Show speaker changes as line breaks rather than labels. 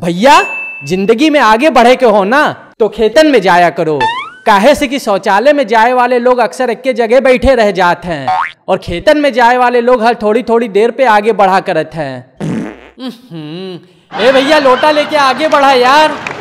भैया जिंदगी में आगे बढ़े के हो ना तो खेतन में जाया करो काहे से कि शौचालय में जाए वाले लोग अक्सर एक जगह बैठे रह जाते हैं और खेतन में जाए वाले लोग हर थोड़ी थोड़ी देर पे आगे बढ़ा करते हैं
भैया लोटा लेके आगे बढ़ा यार